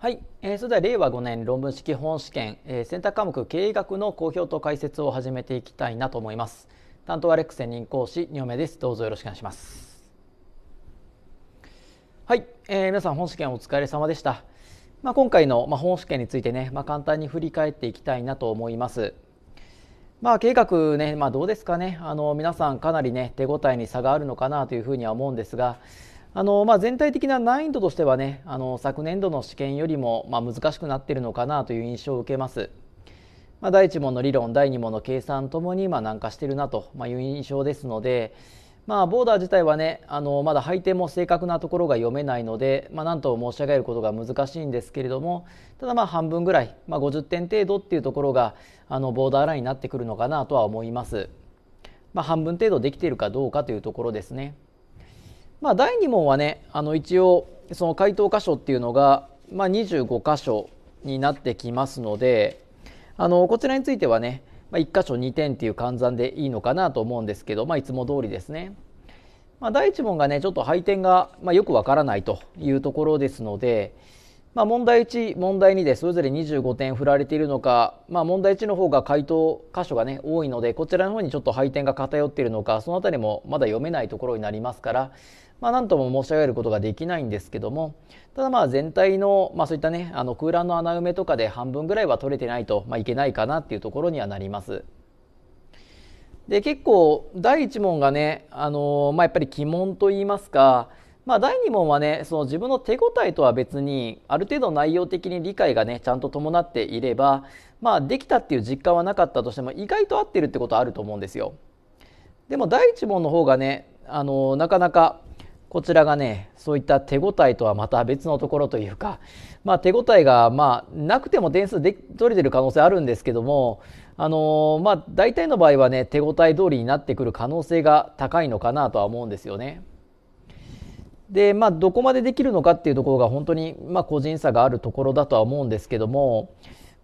はい、えー、それでは令和5年論文式本試験、えー、選択科目経営学の公表と解説を始めていきたいなと思います担当アレックス専任講師2名ですどうぞよろしくお願いしますはい、えー、皆さん本試験お疲れ様でしたまあ、今回の、まあ、本試験についてね、まあ、簡単に振り返っていきたいなと思いますまあ、計画ね、まあ、どうですかねあの皆さんかなりね手応えに差があるのかなというふうには思うんですがあのまあ、全体的な難易度としてはねあの昨年度の試験よりもまあ難しくなっているのかなという印象を受けます。まあ、第1問の理論第2問の計算ともにまあ難化しているなという印象ですので、まあ、ボーダー自体はねあのまだ配点も正確なところが読めないので、まあ、なんと申し上げることが難しいんですけれどもただまあ半分ぐらい、まあ、50点程度っていうところがあのボーダーラインになってくるのかなとは思います。まあ、半分程度できているかどうかというところですね。まあ、第2問はねあの一応その回答箇所っていうのが、まあ、25箇所になってきますのであのこちらについてはね、まあ、1箇所2点っていう換算でいいのかなと思うんですけど、まあ、いつも通りですね。まあ、第1問がねちょっと配点が、まあ、よくわからないというところですので、まあ、問題1、問題2でそれぞれ25点振られているのか、まあ、問題1の方が回答箇所が、ね、多いのでこちらの方にちょっと配点が偏っているのかその辺りもまだ読めないところになりますから、まあ、何とも申し上げることができないんですけどもただまあ全体の、まあ、そういった、ね、あの空欄の穴埋めとかで半分ぐらいは取れてないと、まあ、いけないかなっていうところにはなります。で結構第1問がね、あのまあ、やっぱり鬼門といいますかまあ、第2問はねその自分の手応えとは別にある程度内容的に理解がねちゃんと伴っていれば、まあ、できたっていう実感はなかったとしても意外と合ってるってことはあると思うんですよ。でも第1問の方がねあのなかなかこちらがねそういった手応えとはまた別のところというか、まあ、手応えが、まあ、なくても点数で取れてる可能性あるんですけども、あのまあ、大体の場合はね手応え通りになってくる可能性が高いのかなとは思うんですよね。でまあ、どこまでできるのかっていうところが本当に、まあ、個人差があるところだとは思うんですけども、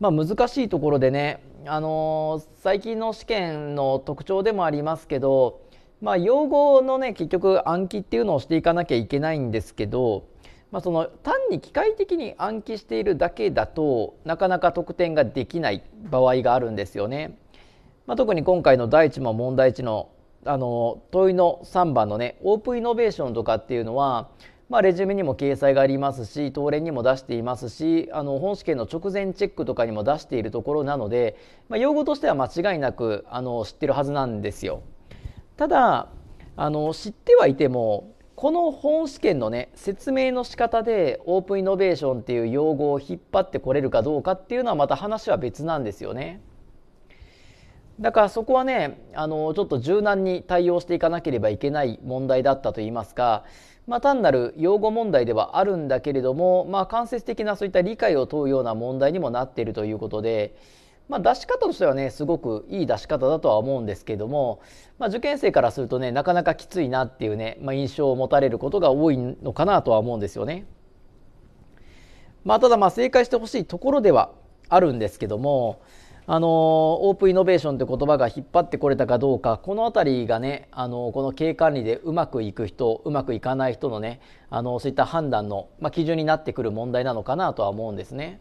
まあ、難しいところでね、あのー、最近の試験の特徴でもありますけど、まあ、用語のね結局暗記っていうのをしていかなきゃいけないんですけど、まあ、その単に機械的に暗記しているだけだとなかなか得点ができない場合があるんですよね。まあ、特に今回の第一問問題一のあの問いの3番のねオープンイノベーションとかっていうのは、まあ、レジュメにも掲載がありますし東連にも出していますしあの本試験の直前チェックとかにも出しているところなので、まあ、用語としては間違いなくあの知ってるはずなんですよ。ただあの知ってはいてもこの本試験のね説明の仕方でオープンイノベーションっていう用語を引っ張ってこれるかどうかっていうのはまた話は別なんですよね。だからそこはねあのちょっと柔軟に対応していかなければいけない問題だったといいますか、まあ、単なる用語問題ではあるんだけれども、まあ、間接的なそういった理解を問うような問題にもなっているということで、まあ、出し方としてはねすごくいい出し方だとは思うんですけども、まあ、受験生からするとねなかなかきついなっていうね、まあ、印象を持たれることが多いのかなとは思うんですよね。まあ、ただまあ正解してほしいところではあるんですけども、あのオープンイノベーションって言葉が引っ張ってこれたかどうかこの辺りがねあのこの経営管理でうまくいく人うまくいかない人のねあのそういった判断の、まあ、基準になってくる問題なのかなとは思うんですね。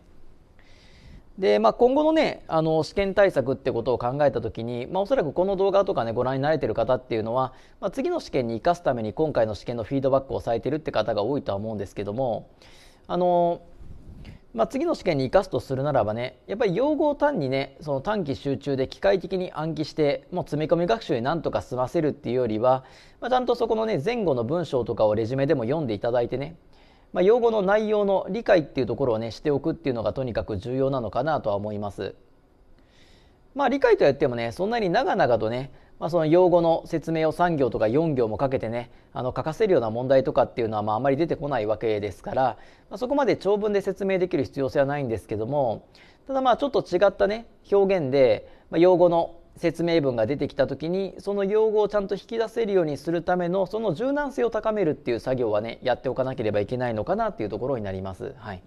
で、まあ、今後のねあの試験対策ってことを考えた時に、まあ、おそらくこの動画とかねご覧になれてる方っていうのは、まあ、次の試験に生かすために今回の試験のフィードバックをされてるって方が多いとは思うんですけどもあのまあ、次の試験に生かすとするならばねやっぱり用語を単にねその短期集中で機械的に暗記してもう詰め込み学習になんとか済ませるっていうよりは、まあ、ちゃんとそこのね前後の文章とかをレジュメでも読んでいただいてね、まあ、用語の内容の理解っていうところをねしておくっていうのがとにかく重要なのかなとは思います。まあ理解とやってもねそんなに長々とねまあ、その用語の説明を3行とか4行もかけてねあの書かせるような問題とかっていうのはまああまり出てこないわけですから、まあ、そこまで長文で説明できる必要性はないんですけどもただまあちょっと違ったね表現で、まあ、用語の説明文が出てきた時にその用語をちゃんと引き出せるようにするためのその柔軟性を高めるっていう作業はねやっておかなければいけないのかなっていうところになります。はい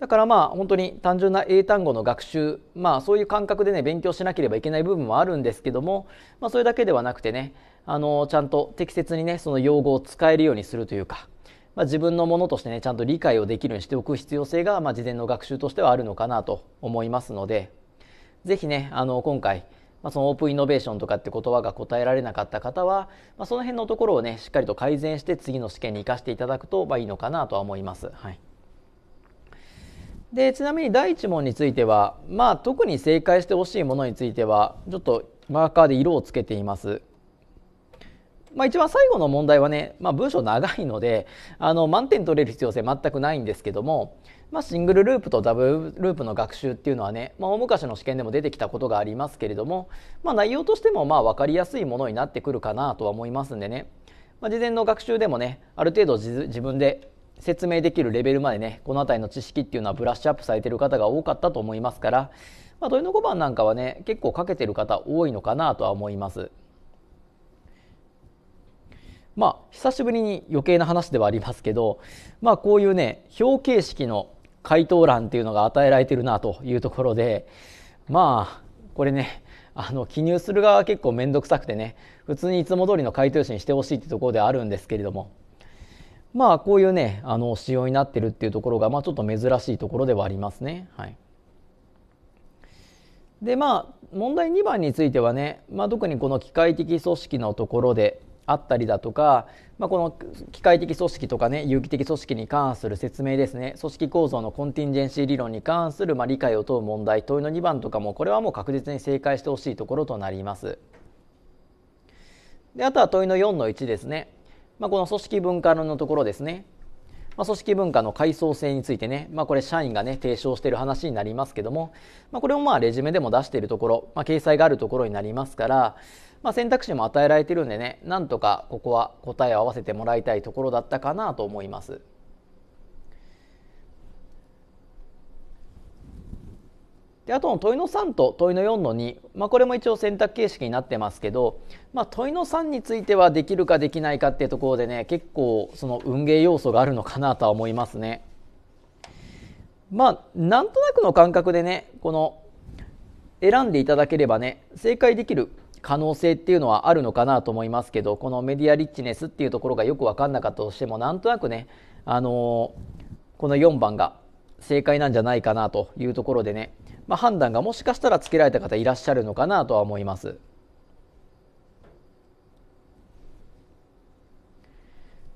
だからまあ本当に単純な英単語の学習まあそういう感覚でね勉強しなければいけない部分もあるんですけども、まあ、それだけではなくてねあのちゃんと適切にねその用語を使えるようにするというか、まあ、自分のものとしてねちゃんと理解をできるようにしておく必要性が、まあ、事前の学習としてはあるのかなと思いますので是非ねあの今回まあ、そのオープンイノベーションとかって言葉が答えられなかった方は、まあ、その辺のところをねしっかりと改善して次の試験に生かしていただくと、まあ、いいのかなとは思います。はいでちなみに第1問については、まあ、特に正解してほしいものについてはちょっとマーカーで色をつけています。まあ、一番最後の問題はね、まあ、文章長いのであの満点取れる必要性全くないんですけども、まあ、シングルループとダブルループの学習っていうのはね、まあ、大昔の試験でも出てきたことがありますけれども、まあ、内容としてもまあ分かりやすいものになってくるかなとは思いますんでね、まあ、事前の学習でもねある程度自分で説明できるレベルまでねこの辺りの知識っていうのはブラッシュアップされてる方が多かったと思いますから、まあ、問いの5番なんかはね結構かけてる方多いのかなとは思います。まあ、久しぶりに余計な話ではありますけど、まあ、こういうね表形式の回答欄っていうのが与えられてるなというところでまあこれねあの記入する側は結構面倒くさくてね普通にいつも通りの回答用紙にしてほしいってところではあるんですけれどもまあこういうねあの仕様になってるっていうところが、まあ、ちょっと珍しいところではありますね。はい、でまあ問題2番についてはね、まあ、特にこの機械的組織のところであったりだとか、まあ、この機械的組織とかね有機的組織に関する説明ですね組織構造のコンティンジェンシー理論に関するま理解を問う問題問いの2番とかもこれはもう確実に正解してほしいところとなります。であとは問いの4の1ですね。まあ、この組織文化論のところですね、まあ、組織文化の階層性についてね、まあ、これ社員がね提唱している話になりますけども、まあ、これもまあレジュメでも出しているところ、まあ、掲載があるところになりますから、まあ、選択肢も与えられてるんでねなんとかここは答えを合わせてもらいたいところだったかなと思います。であとの問いの3と問いの4の2、まあ、これも一応選択形式になってますけど、まあ、問いの3についてはできるかできないかっていうところでね結構その運ゲー要素があるのかなとは思いますね。まあなんとなくの感覚でねこの選んでいただければね正解できる可能性っていうのはあるのかなと思いますけどこのメディアリッチネスっていうところがよく分かんなかったとしてもなんとなくね、あのー、この4番が正解なんじゃないかなというところでねまあ、判断がもしかしたらつけられた方いらっしゃるのかなとは思います。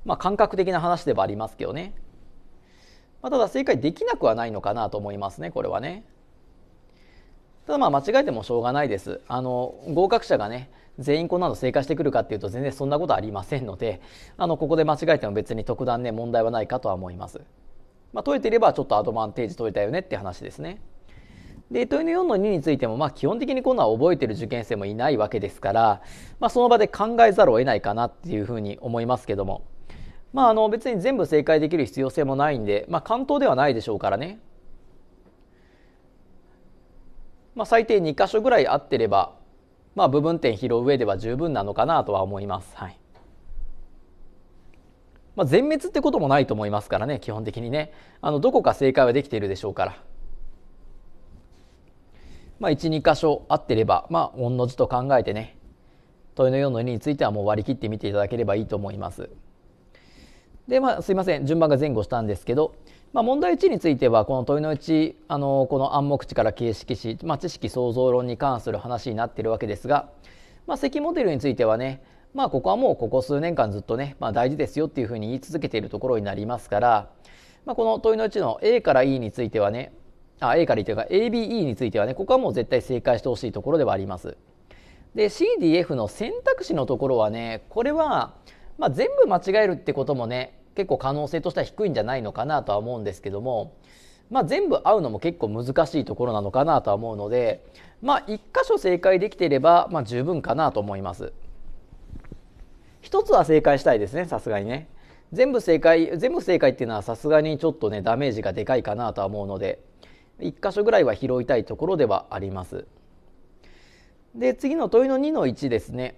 まあ、感覚的な話ではありますけどね。まあ、ただ正解できなくはないのかなと思いますねこれはね。ただまあ間違えてもしょうがないです。あの合格者がね全員こんなの正解してくるかっていうと全然そんなことありませんのであのここで間違えても別に特段ね問題はないかとは思います。まあ、解いていればちょっとアドバンテージ解いたよねって話ですね。で問いの4の2についても、まあ、基本的にこんな覚えてる受験生もいないわけですから、まあ、その場で考えざるを得ないかなっていうふうに思いますけども、まあ、あの別に全部正解できる必要性もないんで、まあ、関東ではないでしょうからね、まあ、最低2箇所ぐらい合ってれば、まあ、部分点拾う上では十分なのかなとは思います。はいまあ、全滅ってこともないと思いますからね基本的にねあのどこか正解はできているでしょうから。まあ、12箇所合ってればまあ御の字と考えてね問いの4の2についてはもう割り切ってみていただければいいと思います。でまあ、すいません順番が前後したんですけど、まあ、問題1についてはこの問いの1あのこの暗黙知から形式し、まあ、知識創造論に関する話になってるわけですが、まあ、積モデルについてはね、まあ、ここはもうここ数年間ずっとね、まあ、大事ですよっていうふうに言い続けているところになりますから、まあ、この問いの1の A から E についてはねあ、A から言ってるか、ABE についてはね、ここはもう絶対正解してほしいところではあります。で、CDF の選択肢のところはね、これは、まあ、全部間違えるってこともね、結構可能性としては低いんじゃないのかなとは思うんですけども、まあ、全部合うのも結構難しいところなのかなとは思うので、まあ、1箇所正解できていれば、まあ、十分かなと思います。一つは正解したいですね、さすがにね。全部正解、全部正解っていうのはさすがにちょっとね、ダメージがでかいかなとは思うので。1箇所ぐらいは拾いたいところではあります。で次の問いの2の1ですね。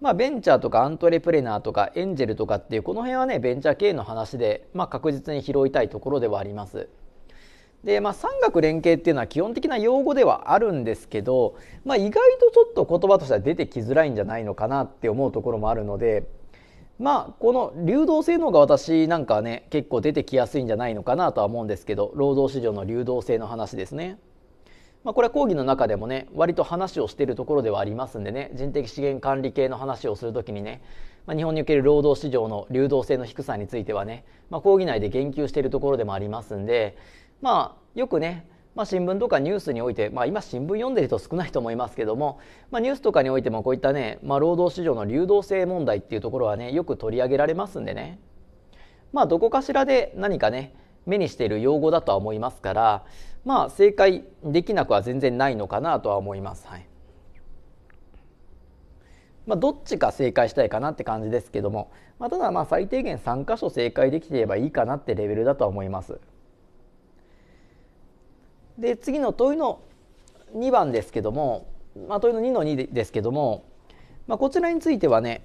まあ、ベンチャーとかアントレプレナーとかエンジェルとかっていうこの辺はねベンチャー系の話で、まあ、確実に拾いたいところではあります。でまあ、産学連携っていうのは基本的な用語ではあるんですけど、まあ、意外とちょっと言葉としては出てきづらいんじゃないのかなって思うところもあるのでまあこの流動性能が私なんかね結構出てきやすいんじゃないのかなとは思うんですけど労働市場の流動性の話ですね。まあ、これは講義の中でもね割と話をしているところではありますんでね人的資源管理系の話をするときにね、まあ、日本における労働市場の流動性の低さについてはね、まあ、講義内で言及しているところでもありますんでまあよくねまあ、新聞とかニュースにおいて、まあ、今新聞読んでる人少ないと思いますけども、まあ、ニュースとかにおいてもこういったね、まあ、労働市場の流動性問題っていうところはねよく取り上げられますんでね、まあ、どこかしらで何かね目にしている用語だとは思いますから、まあ、正解できなくは全然ないのかなとは思います。はいまあ、どっちか正解したいかなって感じですけども、まあ、ただまあ最低限3箇所正解できていればいいかなってレベルだとは思います。で次の問いの2番ですけども、まあ、問いの2の2ですけども、まあ、こちらについてはね、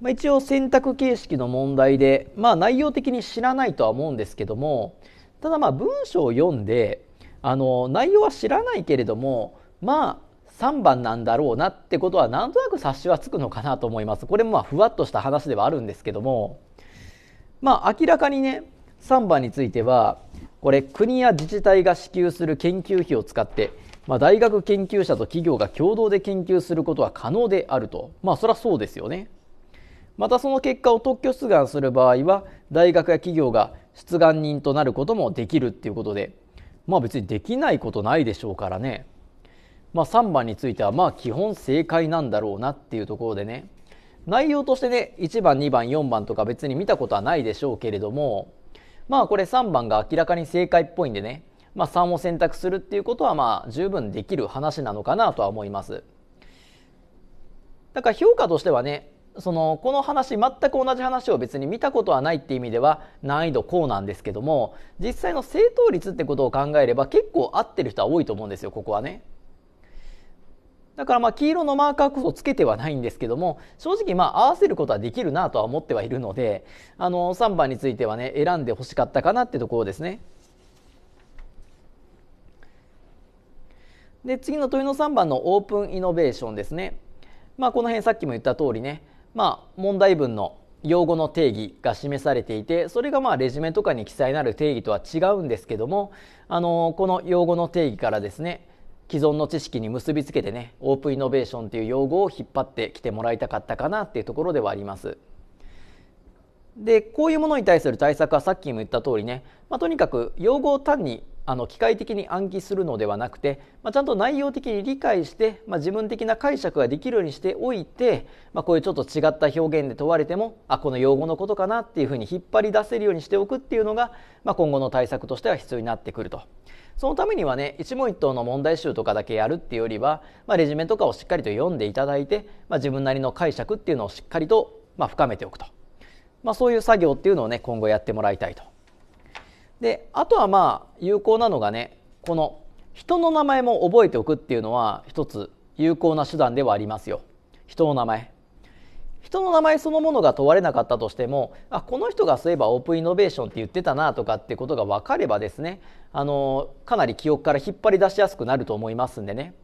まあ、一応選択形式の問題で、まあ、内容的に知らないとは思うんですけどもただまあ文章を読んであの内容は知らないけれどもまあ3番なんだろうなってことはなんとなく察しはつくのかなと思います。これもまあふわっとした話ではあるんですけどもまあ明らかにね3番についてはこれ国や自治体が支給する研究費を使って、まあ、大学研究者と企業が共同で研究することは可能であるとまあそりゃそうですよね。またその結果を特許出願する場合は大学や企業が出願人となることもできるっていうことでまあ別にできないことないでしょうからね、まあ、3番についてはまあ基本正解なんだろうなっていうところでね内容としてね1番2番4番とか別に見たことはないでしょうけれどもまあこれ3番が明らかに正解っぽいんでね、まあ、3を選択するっていうことはまあ十分できる話なのかなとは思います。だから評価としてはねそのこの話全く同じ話を別に見たことはないって意味では難易度こうなんですけども実際の正答率ってことを考えれば結構合ってる人は多いと思うんですよここはね。だからまあ黄色のマーカーこそつけてはないんですけども正直まあ合わせることはできるなとは思ってはいるのであの3番についてはね選んでほしかったかなってところですね。で次の問いの3番のオープンイノベーションですね。まあ、この辺さっきも言った通りね、まあ、問題文の用語の定義が示されていてそれがまあレジュメとかに記載なる定義とは違うんですけどもあのこの用語の定義からですね既存の知識に結びつけてねオープンイノベーションという用語を引っ張ってきてもらいたかったかなっていうところではあります。でこういうものに対する対策はさっきも言った通りね、まあ、とにかく用語を単にあの機械的に暗記するのではなくて、まあ、ちゃんと内容的に理解して、まあ、自分的な解釈ができるようにしておいて、まあ、こういうちょっと違った表現で問われてもあこの用語のことかなっていうふうに引っ張り出せるようにしておくっていうのが、まあ、今後の対策としては必要になってくると。そのためにはね一問一答の問題集とかだけやるっていうよりは、まあ、レジュメとかをしっかりと読んでいただいて、まあ、自分なりの解釈っていうのをしっかりと、まあ、深めておくと、まあ、そういう作業っていうのをね今後やってもらいたいとであとはまあ有効なのがねこの人の名前も覚えておくっていうのは一つ有効な手段ではありますよ人の名前人の名前そのものが問われなかったとしてもあこの人がそういえばオープンイノベーションって言ってたなとかってことが分かればですねあのかなり記憶から引っ張り出しやすくなると思いますんでね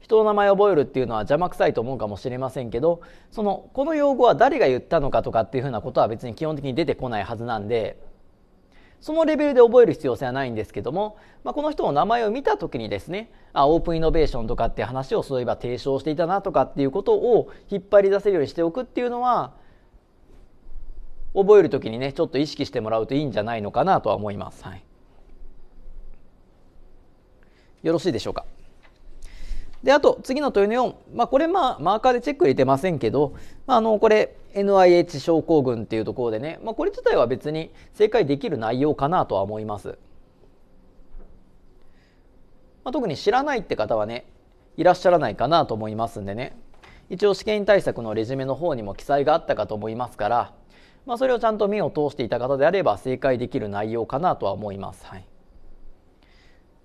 人の名前を覚えるっていうのは邪魔くさいと思うかもしれませんけどそのこの用語は誰が言ったのかとかっていうふうなことは別に基本的に出てこないはずなんでそのレベルで覚える必要性はないんですけども、まあ、この人の名前を見た時にですねあオープンイノベーションとかって話をそういえば提唱していたなとかっていうことを引っ張り出せるようにしておくっていうのは覚える時にねちょっと意識してもらうといいんじゃないのかなとは思います。はい、よろしいでしょうか。であと次の問いの4、まあ、これまあマーカーでチェック入れてませんけど、まあ、あのこれ NIH 症候群っていうところでね、まあ、これ自体は別に正解できる内容かなとは思います、まあ、特に知らないって方はねいらっしゃらないかなと思いますんでね一応試験対策のレジュメの方にも記載があったかと思いますから、まあ、それをちゃんと目を通していた方であれば正解できる内容かなとは思います。はい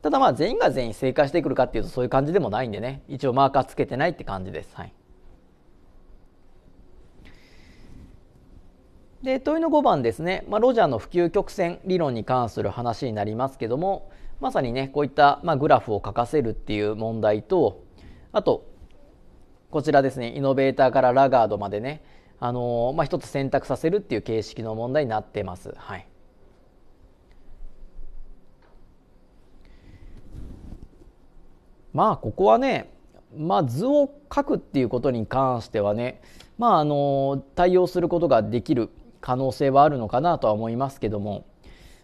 ただまあ全員が全員正解してくるかっていうとそういう感じでもないんでね一応マーカーつけてないって感じです。はい、で問いの5番ですね、まあ、ロジャーの普及曲線理論に関する話になりますけどもまさにねこういった、まあ、グラフを書かせるっていう問題とあとこちらですねイノベーターからラガードまでねあのー、まあ、一つ選択させるっていう形式の問題になってます。はいまあここはね、まあ、図を書くっていうことに関してはね、まあ、あの対応することができる可能性はあるのかなとは思いますけども、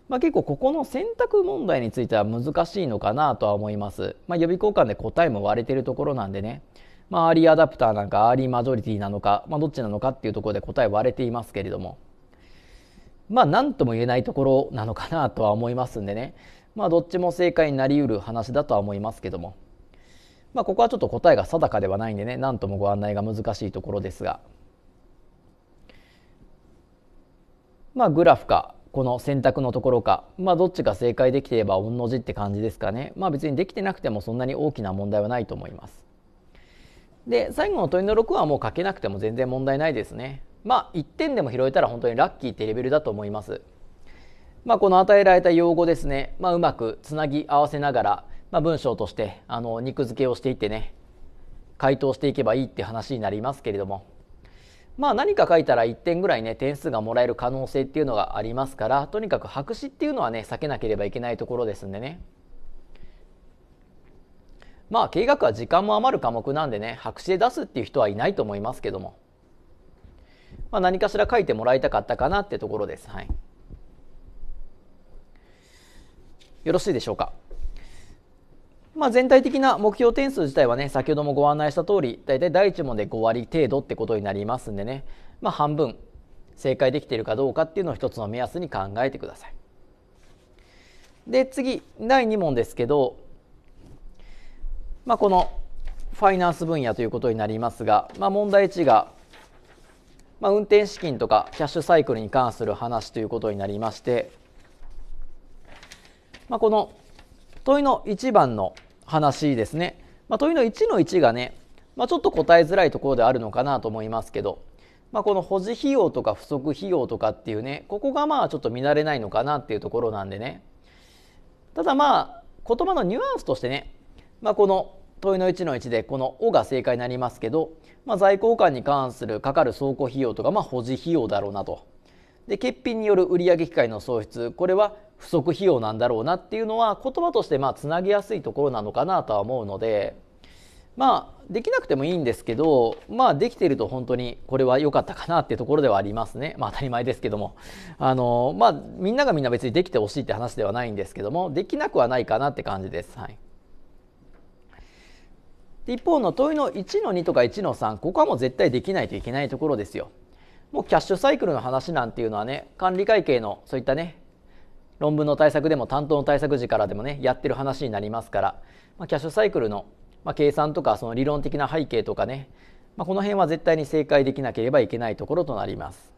まあ、結構ここの選択問題については難しいのかなとは思います、まあ、予備交換で答えも割れてるところなんでね、まあ、アーリーアダプターなんかアーリーマジョリティなのか、まあ、どっちなのかっていうところで答え割れていますけれどもまあ何とも言えないところなのかなとは思いますんでねまあどっちも正解になりうる話だとは思いますけどもまあ、ここはちょっと答えが定かではないんでね何ともご案内が難しいところですが、まあ、グラフかこの選択のところか、まあ、どっちが正解できていれば御の字って感じですかね、まあ、別にできてなくてもそんなに大きな問題はないと思いますで最後の問いの6はもう書けなくても全然問題ないですねまあ1点でも拾えたら本当にラッキーってレベルだと思いますまあ、この与えられた用語ですね、まあ、うまくつなぎ合わせながらまあ、文章としてあの肉付けをしていってね回答していけばいいって話になりますけれどもまあ何か書いたら1点ぐらいね点数がもらえる可能性っていうのがありますからとにかく白紙っていうのはね避けなければいけないところですんでねまあ経画学は時間も余る科目なんでね白紙で出すっていう人はいないと思いますけども、まあ、何かしら書いてもらいたかったかなってところですはいよろしいでしょうかまあ、全体的な目標点数自体はね先ほどもご案内した通り大体第1問で5割程度ってことになりますんでね、まあ、半分正解できているかどうかっていうのを一つの目安に考えてください。で次第2問ですけど、まあ、このファイナンス分野ということになりますが、まあ、問題1が、まあ、運転資金とかキャッシュサイクルに関する話ということになりまして、まあ、この問いの1番の話ですね。まあ、問いの1の1がね、まあ、ちょっと答えづらいところであるのかなと思いますけど、まあ、この保持費用とか不足費用とかっていうねここがまあちょっと見慣れないのかなっていうところなんでねただまあ言葉のニュアンスとしてね、まあ、この問いの1の1でこの「お」が正解になりますけど、まあ、在庫交換に関するかかる倉庫費用とか、まあ、保持費用だろうなと。で欠品による売上機会の創出これは不足費用なんだろうなっていうのは言葉としてまあつなぎやすいところなのかなとは思うのでまあできなくてもいいんですけどまあできてると本当にこれは良かったかなっていうところではありますねまあ当たり前ですけどもあのまあみんながみんな別にできてほしいって話ではないんですけどもできなくはないかなって感じです。はい一方の問いの1の2とか1の3ここはもう絶対できないといけないところですよ。もうキャッシュサイクルの話なんていうのはね管理会計のそういったね論文の対策でも担当の対策時からでもねやってる話になりますから、まあ、キャッシュサイクルの、まあ、計算とかその理論的な背景とかね、まあ、この辺は絶対に正解できなければいけないところとなります。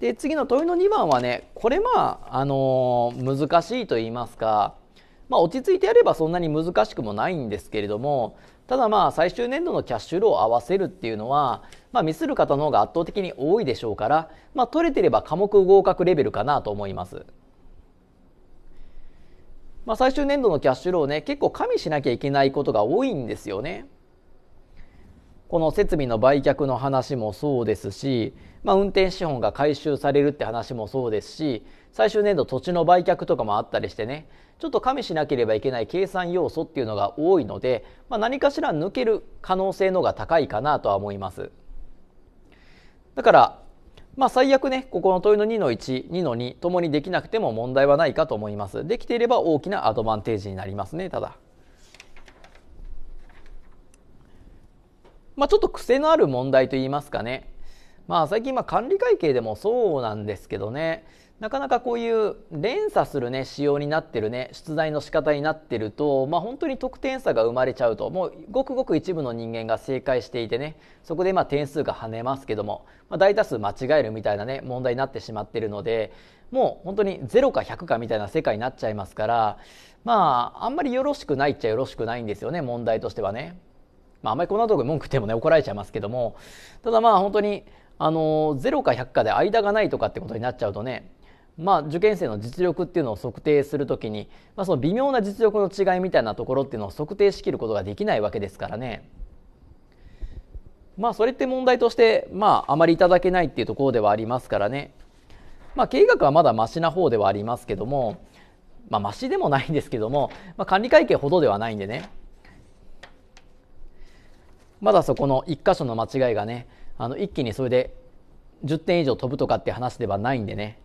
で次の問いの2番はねこれまあ、あのー、難しいと言いますかまあ、落ち着いてやればそんなに難しくもないんですけれどもただまあ最終年度のキャッシュローを合わせるっていうのは、まあ、ミスる方の方が圧倒的に多いでしょうから、まあ、取れてれば科目合格レベルかなと思います。まあ、最終年度のキャッシュローね結構加味しなきゃいけないことが多いんですよね。この設備の売却の話もそうですし、まあ、運転資本が回収されるって話もそうですし最終年度土地の売却とかもあったりしてねちょっと加味しなければいけない計算要素っていうのが多いので、まあ、何かしら抜ける可能性の方が高いかなとは思いますだからまあ最悪ねここの問いの2の12の2ともにできなくても問題はないかと思いますできていれば大きなアドバンテージになりますねただまあちょっと癖のある問題といいますかねまあ最近まあ管理会計でもそうなんですけどねなかなかこういう連鎖するね仕様になってるね出題の仕方になってると、まあ、本当に得点差が生まれちゃうともうごくごく一部の人間が正解していてねそこでま点数が跳ねますけども、まあ、大多数間違えるみたいなね問題になってしまってるのでもう本当に0か100かみたいな世界になっちゃいますからまああんまりよろしくないっちゃよろしくないんですよね問題としてはね。まあ、あんまりこんなとこ文句言ってもね怒られちゃいますけどもただまあ本当にあの0か100かで間がないとかってことになっちゃうとねまあ、受験生の実力っていうのを測定する時に、まあ、その微妙な実力の違いみたいなところっていうのを測定しきることができないわけですからね。まあ、それって問題として、まあ、あまりいただけないっていうところではありますからね、まあ、経営学はまだましな方ではありますけども、まあ、マシでもないんですけども、まあ、管理会計ほどではないんでねまだそこの1箇所の間違いがねあの一気にそれで10点以上飛ぶとかって話ではないんでね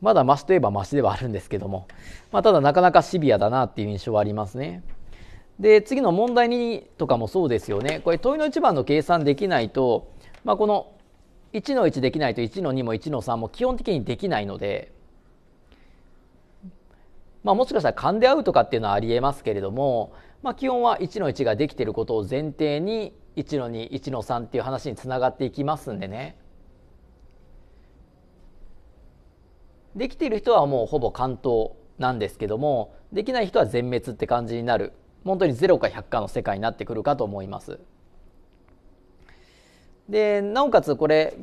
まだマシといえばマシではあるんですけども、まあ、ただなかなかシビアだなっていう印象はありますね。で次の問題2とかもそうですよねこれ問いの1番の計算できないと、まあ、この1の1できないと1の2も1の3も基本的にできないので、まあ、もしかしたら勘で合うとかっていうのはありえますけれども、まあ、基本は1の1ができていることを前提に1の21の3っていう話につながっていきますんでねできている人はもうほぼ完登なんですけどもできない人は全滅って感じになる本当にロか100かの世界になってくるかと思います。でなおかつこれ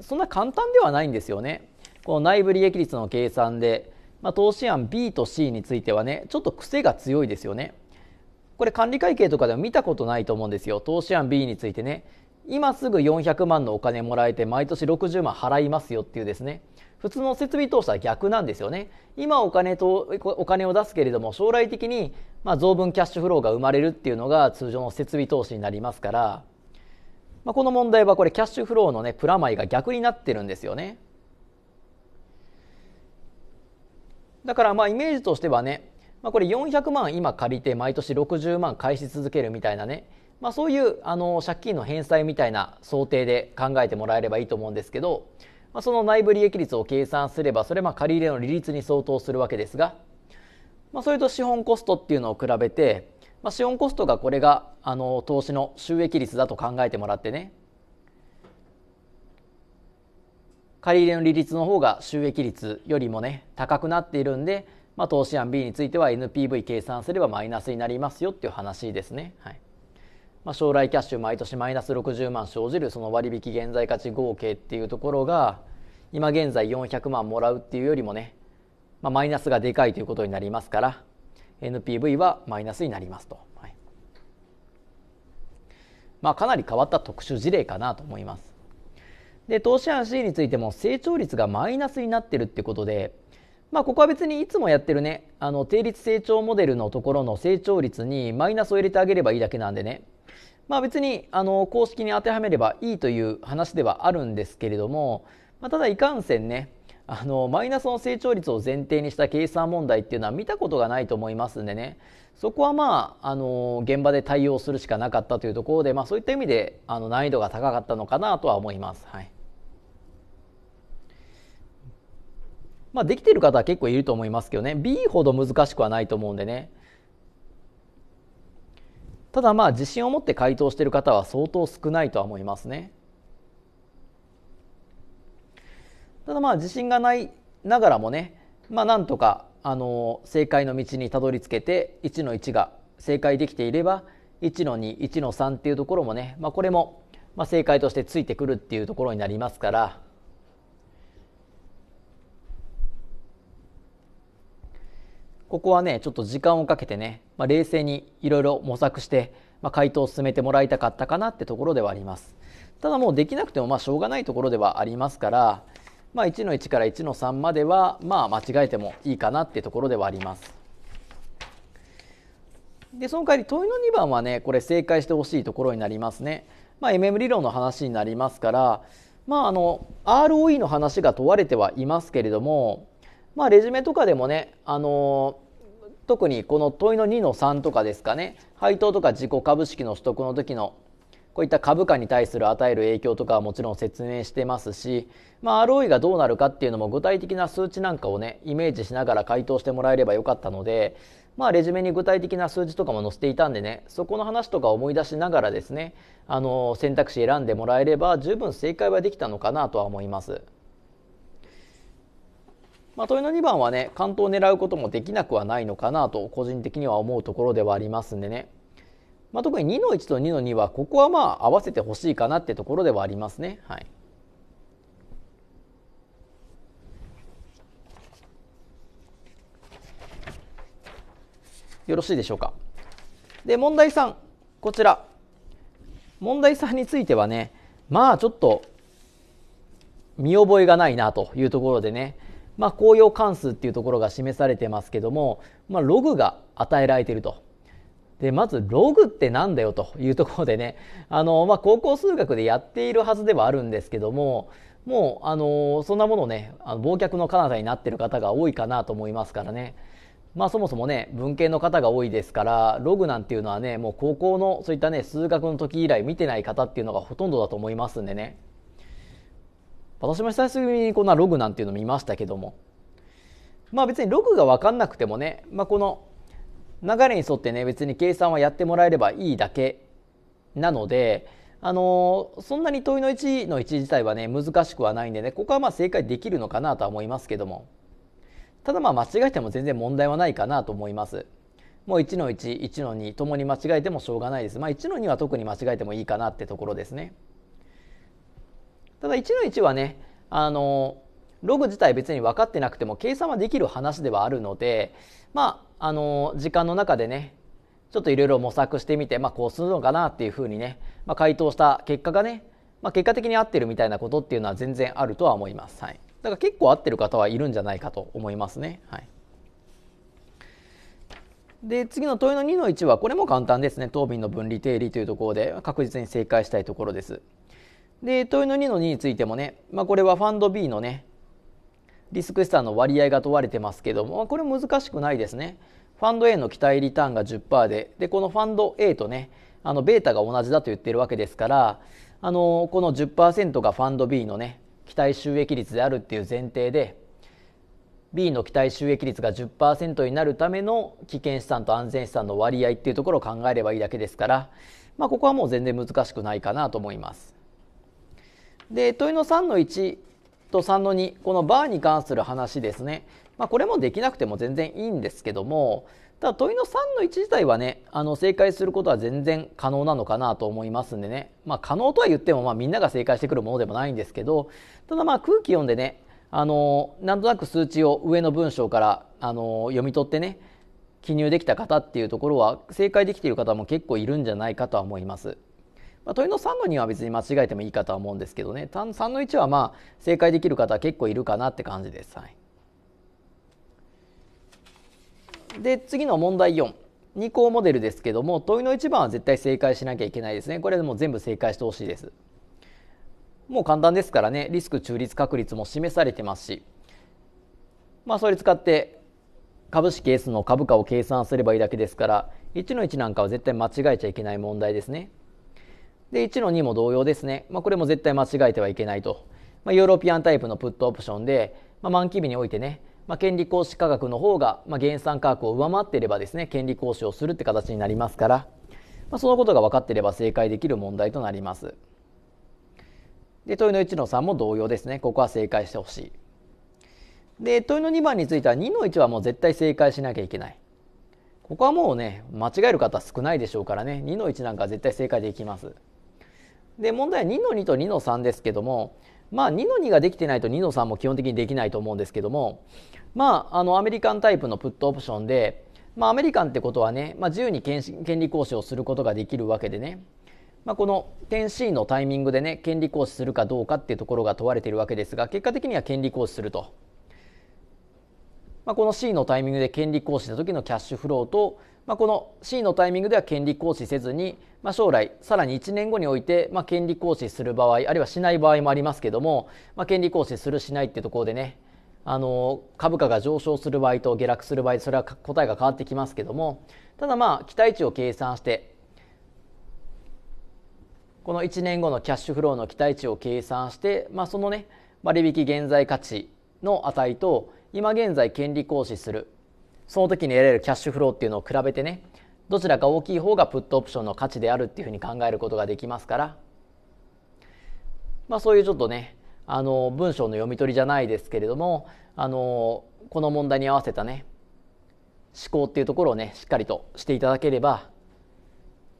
そんな簡単ではないんですよね。この内部利益率の計算で、まあ、投資案 B と C についてはねちょっと癖が強いですよね。これ管理会計とかでも見たことないと思うんですよ投資案 B についてね今すぐ400万のお金もらえて毎年60万払いますよっていうですね普通の設備投資は逆なんですよね今お金とお金を出すけれども将来的にまあ増分キャッシュフローが生まれるっていうのが通常の設備投資になりますから、まあ、この問題はこれキャッシュフローのねプラマイが逆になってるんですよねだからまあイメージとしてはね、まあ、これ400万今借りて毎年60万返し続けるみたいなねまあ、そういうあの借金の返済みたいな想定で考えてもらえればいいと思うんですけど、まあ、その内部利益率を計算すればそれは借借入れの利率に相当するわけですが、まあ、それと資本コストっていうのを比べて、まあ、資本コストがこれがあの投資の収益率だと考えてもらってね借り入れの利率の方が収益率よりもね高くなっているんで、まあ、投資案 B については NPV 計算すればマイナスになりますよっていう話ですね。はいまあ、将来キャッシュ毎年マイナス60万生じるその割引現在価値合計っていうところが今現在400万もらうっていうよりもね、まあ、マイナスがでかいということになりますから NPV はマイナスになりますと、はい、まあ、かなり変わった特殊事例かなと思いますで投資案 C についても成長率がマイナスになってるってことでまあ、ここは別にいつもやってるねあの定率成長モデルのところの成長率にマイナスを入れてあげればいいだけなんでねまあ、別にあの公式に当てはめればいいという話ではあるんですけれども、まあ、ただいかんせんねあのマイナスの成長率を前提にした計算問題っていうのは見たことがないと思いますんでねそこはまああの現場で対応するしかなかったというところで、まあ、そういった意味であの難易度が高かったのかなとは思います。はいまあ、できてる方は結構いると思いますけどね B ほど難しくはないと思うんでねただまあ自信を持って回答している方は相当少ないとは思いますねただまあ自信がないながらもねまあなんとかあの正解の道にたどり着けて1の1が正解できていれば1の21の3っていうところもね、まあ、これも正解としてついてくるっていうところになりますからここはねちょっと時間をかけてね、まあ、冷静にいろいろ模索して、まあ、回答を進めてもらいたかったかなってところではありますただもうできなくてもまあしょうがないところではありますから、まあ、1の1から1の3まではまあ間違えてもいいかなってところではありますでその代わり問いの2番はねこれ正解してほしいところになりますね、まあ、MM 理論の話になりますからまああの ROE の話が問われてはいますけれどもまあ、レジュメとかでもね、あのー、特にこの問いの2の3とかですかね配当とか自己株式の取得の時のこういった株価に対する与える影響とかはもちろん説明してますし、まあ、ROE がどうなるかっていうのも具体的な数値なんかをねイメージしながら回答してもらえればよかったので、まあ、レジュメに具体的な数字とかも載せていたんでねそこの話とか思い出しながらですねあの選択肢選んでもらえれば十分正解はできたのかなとは思います。まあ、問いの2番はね完東を狙うこともできなくはないのかなと個人的には思うところではありますんでね、まあ、特に2の1と2の2はここはまあ合わせてほしいかなってところではありますね。はいよろしいでしょうか。で問題3こちら問題3についてはねまあちょっと見覚えがないなというところでねまあ、紅葉関数っていうところが示されてますけども、まあ、ログが与えられていると。でまずログってなんだよというところでねあの、まあ、高校数学でやっているはずではあるんですけどももうあのそんなものねあの忘却の彼方になってる方が多いかなと思いますからね。まあそもそもね文系の方が多いですからログなんていうのはねもう高校のそういったね数学の時以来見てない方っていうのがほとんどだと思いますんでね私も久しぶりにこんなログなんていうの見ましたけどもまあ別にログが分かんなくてもね、まあ、この流れに沿ってね別に計算はやってもらえればいいだけなのであのー、そんなに問いの1の1自体はね難しくはないんでねここはまあ正解できるのかなとは思いますけどもただまあ間違えても全然問題はないかなと思いますもう1の11の2ともに間違えてもしょうがないですまあ1の2は特に間違えてもいいかなってところですねただ1の1はねあのログ自体別に分かってなくても計算はできる話ではあるのでまああの時間の中でねちょっといろいろ模索してみて、まあ、こうするのかなっていうふうにね、まあ、回答した結果がね、まあ、結果的に合ってるみたいなことっていうのは全然あるとは思います、はい、だから結構合ってる方はいるんじゃないかと思いますね、はい、で次の問いの2の1はこれも簡単ですね答弁の分離定理というところで確実に正解したいところですで問いの2の2についてもね、まあ、これはファンド B のねリスク資産の割合が問われてますけどもこれ難しくないですね。ファンド A の期待リターンが10%ででこのファンド A とねあのベータが同じだと言ってるわけですからあのこの10%がファンド B のね期待収益率であるっていう前提で B の期待収益率が10%になるための危険資産と安全資産の割合っていうところを考えればいいだけですから、まあ、ここはもう全然難しくないかなと思います。で問いの3の1と3の2このバーに関する話ですね、まあ、これもできなくても全然いいんですけどもただ問いの3の1自体はねあの正解することは全然可能なのかなと思いますんでね、まあ、可能とは言ってもまあみんなが正解してくるものでもないんですけどただまあ空気読んでねあのなんとなく数値を上の文章からあの読み取ってね記入できた方っていうところは正解できている方も結構いるんじゃないかとは思います。まあ、問いの3の2は別に間違えてもいいかとは思うんですけどね3の1はまあ正解できる方は結構いるかなって感じです。はい、で次の問題4。2項モデルですけども問いの1番は絶対正解しなきゃいけないですねこれでもう全部正解してほしいですもう簡単ですからねリスク中立確率も示されてますしまあそれ使って株式 S の株価を計算すればいいだけですから1の1なんかは絶対間違えちゃいけない問題ですねで1の2も同様ですね、まあ、これも絶対間違えてはいけないと、まあ、ヨーロピアンタイプのプットオプションで、まあ、満期日においてね、まあ、権利行使価格の方が、まあ、減産価格を上回っていればですね権利行使をするって形になりますから、まあ、そのことが分かっていれば正解できる問題となります。で問いの1の3も同様ですねここは正解してほしい。で問いの2番については2の1はもう絶対正解しなきゃいけない。ここはもうね間違える方少ないでしょうからね2の1なんか絶対正解できます。で問題は2の2と2の3ですけどもまあ2の2ができてないと2の3も基本的にできないと思うんですけどもまああのアメリカンタイプのプットオプションでまあ、アメリカンってことはね、まあ、自由に権利行使をすることができるわけでね、まあ、この点 C のタイミングでね権利行使するかどうかっていうところが問われているわけですが結果的には権利行使すると、まあ、この C のタイミングで権利行使した時のキャッシュフローと、まあ、この C のタイミングでは権利行使せずに、まあ、将来さらに1年後において、まあ、権利行使する場合あるいはしない場合もありますけども、まあ、権利行使するしないってところでねあの株価が上昇する場合と下落する場合それは答えが変わってきますけどもただまあ期待値を計算してこの1年後のキャッシュフローの期待値を計算して、まあ、そのね割引現在価値の値と今現在権利行使するその時に得られるキャッシュフローっていうのを比べてねどちらか大きい方がプットオプションの価値であるっていうふうに考えることができますから、まあ、そういうちょっとねあの文章の読み取りじゃないですけれどもあのこの問題に合わせたね思考っていうところをねしっかりとしていただければ、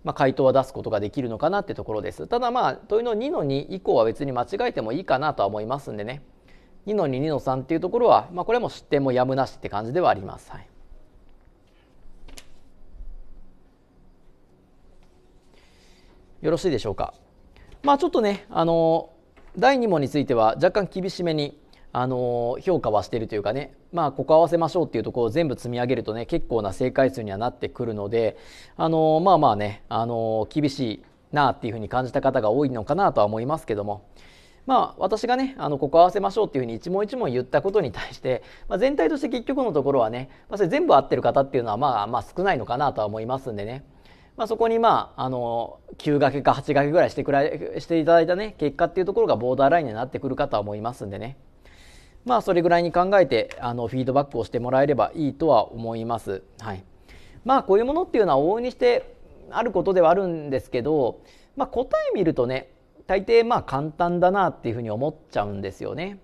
まあ、回答は出すことができるのかなってところですただまあ問いの2の2以降は別に間違えてもいいかなとは思いますんでね2の2 2の3っていうところは、まあ、これも失点もやむなしって感じではあります。はいよろしいでしょうか。まあ、ちょっとねあの第2問については若干厳しめにあの評価はしているというかね、まあ、ここ合わせましょうっていうところを全部積み上げるとね結構な正解数にはなってくるのであのまあまあねあの厳しいなっていうふうに感じた方が多いのかなとは思いますけども。まあ、私がねあのここ合わせましょうっていうふうに一問一問言ったことに対して、まあ、全体として結局のところはね、まあ、それ全部合ってる方っていうのはまあまあ少ないのかなとは思いますんでね。まあ、そこにまああの9掛けか8掛けぐらいしてくらいしていただいたね結果っていうところがボーダーラインになってくるかとは思いますんでねまあそれぐらいに考えてあのフィードバックをしてもらえればいいとは思います。はい、まあこういうものっていうのは往々にしてあることではあるんですけど、まあ、答え見るとね大抵まあ簡単だなっていうふうに思っちゃうんですよね。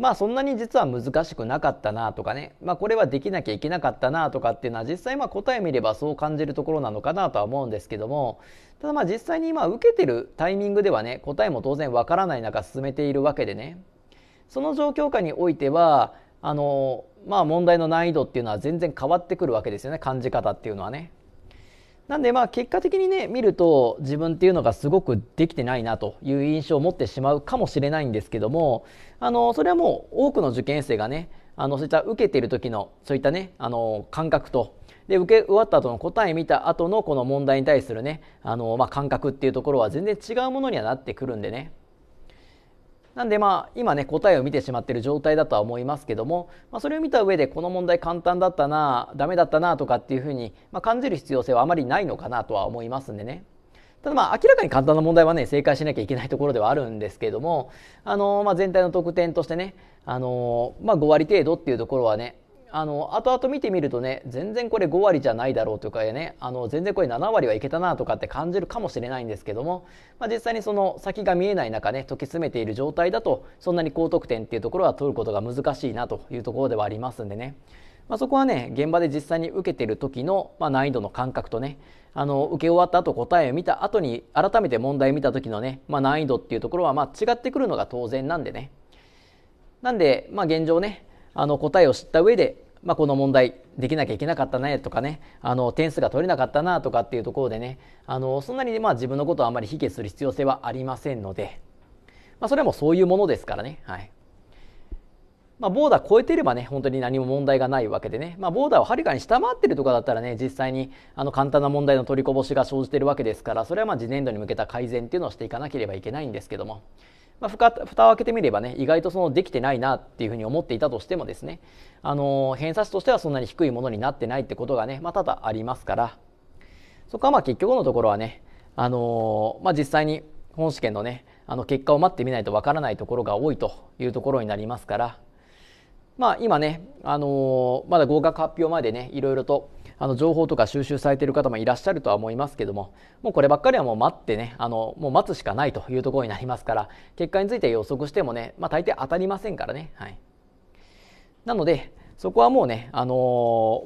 まあそんなに実は難しくなかったなとかね、まあ、これはできなきゃいけなかったなとかっていうのは実際ま答え見ればそう感じるところなのかなとは思うんですけどもただまあ実際に今受けてるタイミングではね答えも当然わからない中進めているわけでねその状況下においてはあのまあ問題の難易度っていうのは全然変わってくるわけですよね感じ方っていうのはね。なんでまあ結果的にね見ると自分っていうのがすごくできてないなという印象を持ってしまうかもしれないんですけどもあのそれはもう多くの受験生がねあのそういった受けてる時のそういったねあの感覚とで受け終わった後の答え見た後のこの問題に対するねあの、まあ、感覚っていうところは全然違うものにはなってくるんでねなんでまあ今ね答えを見てしまってる状態だとは思いますけども、まあ、それを見た上でこの問題簡単だったなダメだったなとかっていうふうに、まあ、感じる必要性はあまりないのかなとは思いますんでね。ただまあ明らかに簡単な問題はね正解しなきゃいけないところではあるんですけども、あのまあ、全体の得点としてね、あのまあ、5割程度っていうところはねあの後々見てみるとね全然これ5割じゃないだろうとかねあの全然これ7割はいけたなとかって感じるかもしれないんですけども、まあ、実際にその先が見えない中ね解き詰めている状態だとそんなに高得点っていうところは取ることが難しいなというところではありますんでね。まあ、そこはね現場で実際に受けてる時の、まあ、難易度の感覚とねあの受け終わった後答えを見た後に改めて問題を見た時のね、まあ、難易度っていうところはま違ってくるのが当然なんでねなんで、ま現状ねあの答えを知った上で、まあ、この問題できなきゃいけなかったねとかねあの点数が取れなかったなとかっていうところでねあのそんなに、まあ、自分のことをあまり卑下する必要性はありませんので、まあ、それはもうそういうものですからね。はいまあ、ボーダー超えてればね、本当に何も問題がないわけでね、まあ、ボーダーをはるかに下回ってるとかだったらね、実際にあの簡単な問題の取りこぼしが生じてるわけですから、それはまあ次年度に向けた改善っていうのをしていかなければいけないんですけども、まあ、蓋を開けてみればね意外とそのできてないなっていうふうに思っていたとしてもですね、あの偏差値としてはそんなに低いものになってないってことがね、まあ、多々ありますからそこはまあ結局のところはね、あのまあ、実際に本試験のねあの結果を待ってみないとわからないところが多いというところになりますから、まあ、今ね、あのまだ合格発表までねいろいろとあの情報とか収集されている方もいらっしゃるとは思いますけどももうこればっかりはもう待ってねあのもう待つしかないというところになりますから結果について予測してもね、まあ、大抵当たりませんからね。はい、なのでそこはもうね、あのー、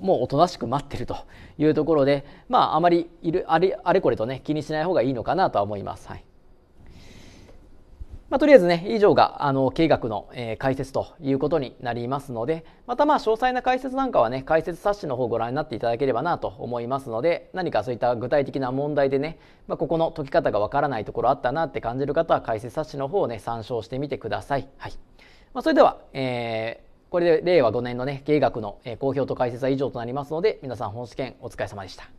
もうおとなしく待ってるというところで、まあ、あまりいるあれあれこれとね気にしない方がいいのかなとは思います。はいまあ、とりあえずね、以上があの経学の、えー、解説ということになりますので、またまあ詳細な解説なんかはね、解説冊子の方をご覧になっていただければなと思いますので、何かそういった具体的な問題でね、まあ、ここの解き方がわからないところあったなって感じる方は、解説冊子の方をね、参照してみてください。はい。まあ、それでは、えー、これで令和5年のね、経営学の、えー、公表と解説は以上となりますので、皆さん本試験お疲れ様でした。